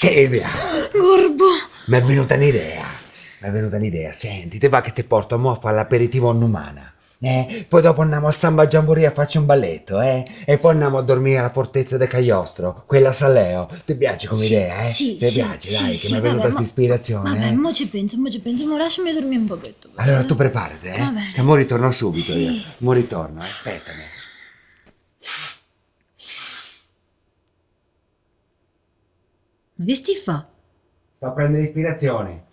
Silvia! Gorbo! Mi è venuta un'idea, mi è venuta un'idea. Senti, te va che ti porto a mo' a fare l'aperitivo onumana. Eh? Poi dopo andiamo al Samba Giamboria a farci un balletto, eh? E poi andiamo a dormire alla fortezza del Cagliostro, quella a Saleo. Ti piace come sì, idea, eh? Sì, Ti sì, piace, sì, dai, sì, che mi è venuta questa ispirazione. Vabbè, eh? mo ci penso, mo ci penso, mo lasciami dormire un pochetto. Allora tu preparati, eh? Che mo ritorno subito sì. io. Mo ritorno, aspettami. Ma che sti fa? Sto a prendere ispirazione.